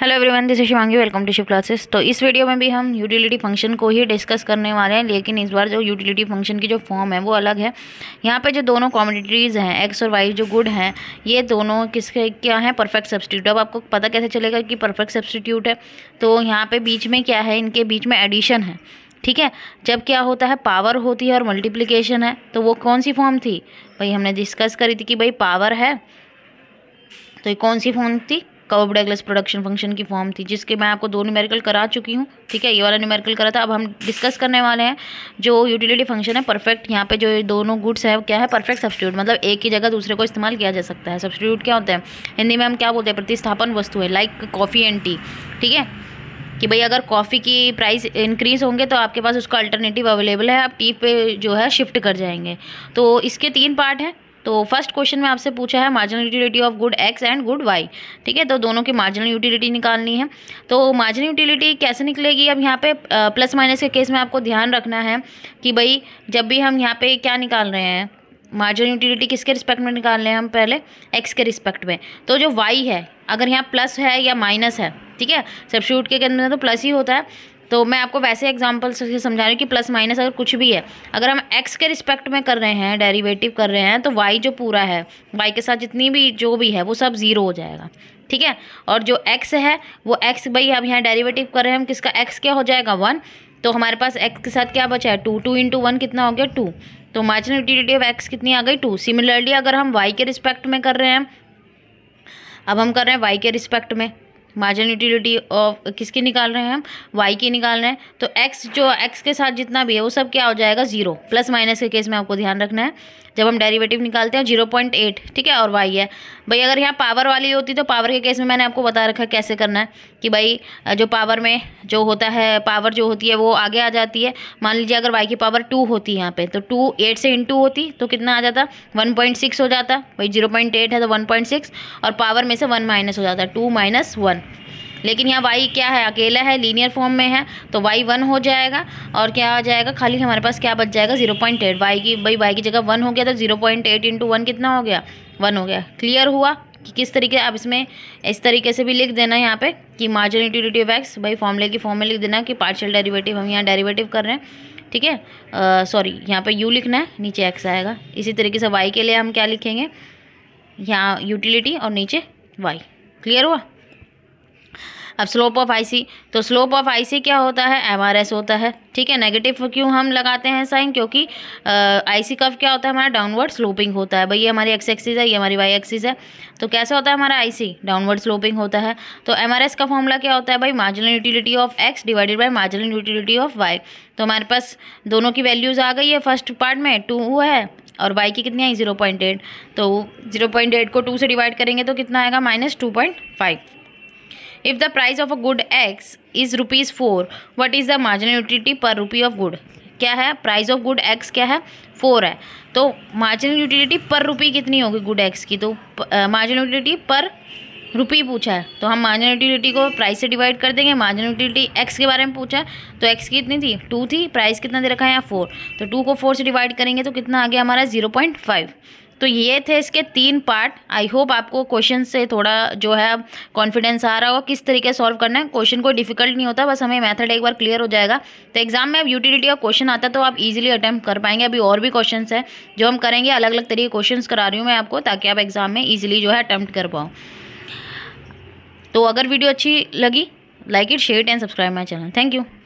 hello everyone this Shivangi welcome to Shiv classes तो इस video में भी हम यूटिलिटी फंक्शन को ही डिस्कस करने वाले हैं लेकिन इस बार जो यूटिलिटी फंक्शन की जो फॉर्म है वो अलग है यहाँ पे जो दोनों कॉमोडिटीज़ हैं एक्स और वाई जो गुड हैं ये दोनों किसके क्या है परफेक्ट सब्सटीट्यूट अब आपको पता कैसे चलेगा कि परफेक्ट सब्सटीट्यूट है तो यहाँ पर बीच में क्या है इनके बीच में एडिशन है ठीक है जब क्या होता है पावर होती है और मल्टीप्लीकेशन है तो वो कौन सी फॉर्म थी भाई हमने डिस्कस करी थी कि भाई पावर है तो ये कौन सी फॉर्म थी कर्व डगलस प्रोडक्शन फंक्शन की फॉर्म थी जिसके मैं आपको दो न्यूमेरिकल करा चुकी हूँ ठीक है ये वाला न्यूमेरिकल करा था अब हम डिस्कस करने वाले हैं जो यूटिलिटी फंक्शन है परफेक्ट यहाँ पे जो दोनों गुड्स हैं क्या है परफेक्ट सब्सिट्यूट मतलब एक ही जगह दूसरे को इस्तेमाल किया जा सकता है सब्सिट्यूट क्या होता है हिंदी में हम क्या बोलते हैं प्रतिस्थापन वस्तु है लाइक कॉफ़ी एंड टी ठीक है कि भाई अगर कॉफ़ी की प्राइस इंक्रीज़ होंगे तो आपके पास उसका अल्टरनेटिव अवेलेबल है आप टी पे जो है शिफ्ट कर जाएंगे तो इसके तीन पार्ट हैं तो फर्स्ट क्वेश्चन में आपसे पूछा है marginal utility of good X and good Y ठीक है तो दोनों की मार्जिनल यूटिलिटी निकालनी है तो मार्जिनल यूटिलिटी कैसे निकलेगी अब यहाँ पे प्लस माइनस के केस में आपको ध्यान रखना है कि भाई जब भी हम यहाँ पे क्या निकाल रहे हैं मार्जिनल यूटिलिटी किसके रिस्पेक्ट में निकाल रहे हैं हम पहले एक्स के रिस्पेक्ट में तो जो वाई है अगर यहाँ प्लस है या माइनस है ठीक है सब्सिट्यूट के अंदर तो प्लस ही होता है तो मैं आपको वैसे एग्जाम्पल से समझा रही हूँ कि प्लस माइनस अगर कुछ भी है अगर हम एक्स के रिस्पेक्ट में कर रहे हैं डेरिवेटिव कर रहे हैं तो वाई जो पूरा है वाई के साथ जितनी भी जो भी है वो सब ज़ीरो हो जाएगा ठीक है और जो एक्स है वो एक्स भाई अब यहाँ डेरिवेटिव कर रहे हैं हम किसका एक्स क्या हो जाएगा वन तो हमारे पास एक्स के साथ क्या बचा है टू टू इंटू वन कितना हो गया टू तो मार्जिनल यूटिलिटी ऑफ एक्स कितनी आ गई टू सिमिलरली अगर हम वाई के रिस्पेक्ट में कर रहे हैं अब हम कर रहे हैं वाई के रिस्पेक्ट में मार्जिन यूटिलिटी ऑफ किसकी निकाल रहे हैं हम वाई की निकाल रहे हैं तो एक्स जो एक्स के साथ जितना भी है वो सब क्या हो जाएगा जीरो प्लस माइनस के केस में आपको ध्यान रखना है जब हम डेरिवेटिव निकालते हैं जीरो पॉइंट एट ठीक है और वाई है भाई अगर यहाँ पावर वाली होती तो पावर के केस में मैंने आपको बता रखा कैसे करना है कि भाई जो पावर में जो होता है पावर जो होती है वो आगे आ जाती है मान लीजिए अगर वाई की पावर टू होती है यहाँ पर तो टू एट से इंटू होती तो कितना आ जाता वन पॉइंट सिक्स हो जाता भाई जीरो पॉइंट एट है तो वन पॉइंट सिक्स और पावर में से वन माइनस हो जाता टू माइनस वन लेकिन यहाँ वाई क्या है अकेला है लीनियर फॉर्म में है तो वाई वन हो जाएगा और क्या आ जाएगा खाली हमारे पास क्या बच जाएगा जीरो पॉइंट एट वाई की भाई वाई की जगह वन हो गया तो zero point eight into one कितना हो गया वन हो गया क्लियर हुआ कि किस तरीके आप इसमें इस तरीके से भी लिख देना यहाँ पे कि मार्जिन इंटीटिव एक्स भाई फॉर्मूले की फॉर्म में लिख देना कि पार्शियल डेरिवेटिव हम यहाँ डेरिवेटिव कर रहे हैं ठीक है सॉरी यहाँ पे यू लिखना है नीचे एक्स आएगा इसी तरीके से वाई के लिए हम क्या लिखेंगे यहाँ यूटिलिटी और नीचे वाई क्लियर हुआ अब स्लोप ऑफ आईसी तो स्लोप ऑफ आईसी क्या होता है एमआरएस होता है ठीक है नेगेटिव क्यों हम लगाते हैं साइन क्योंकि आईसी कर्व क्या होता है हमारा डाउनवर्ड स्लोपिंग होता है भाई ये हमारी एक्स एक्सिस है ये हमारी वाई एक्सिस है तो कैसा होता है हमारा आईसी डाउनवर्ड स्लोपिंग होता है तो एमआरएस का फॉर्मूला क्या होता है भाई marginal utility of X divided by marginal utility of Y तो हमारे पास दोनों की वैल्यूज़ आ गई है फर्स्ट पार्ट में टू है और वाई की कितनी आई जीरो पॉइंट एट तो जीरो पॉइंट एट को टू से डिवाइड करेंगे तो कितना आएगा minus two point five if the price of a good X is rupees four what is the marginal utility per rupee of good क्या है price of good x क्या है फोर है तो मार्जिनल यूटिलिटी पर रुपी कितनी होगी good x की तो मार्जिनल यूटिलिटी पर रुपी पूछा है तो हम मार्जिनल यूटिलिटी को प्राइस से डिवाइड कर देंगे मार्जिनल यूटिलिटी एक्स के बारे में पूछा है तो एक्स कितनी थी टू थी प्राइस कितना दे रखा है यहाँ फोर तो टू को फोर से डिवाइड करेंगे तो कितना आ गया हमारा जीरो पॉइंट फाइव तो ये थे इसके तीन पार्ट आई होप आपको क्वेश्चन से थोड़ा जो है कॉन्फिडेंस आ रहा होगा किस तरीके सॉल्व करना है क्वेश्चन कोई डिफिकल्ट नहीं होता बस हमें मेथड एक बार क्लियर हो जाएगा तो एग्जाम में अब यूटिलिटी का क्वेश्चन आता है तो आप इजीली अटैम्प्ट कर पाएंगे अभी और भी क्वेश्चन है जो हम करेंगे अलग अलग तरीके क्वेश्चन करा रही हूँ मैं आपको ताकि आप एग्जाम में ईजिली जो है अटैम्प्ट कर पाओ तो अगर वीडियो अच्छी लगी like it share and subscribe my channel thank you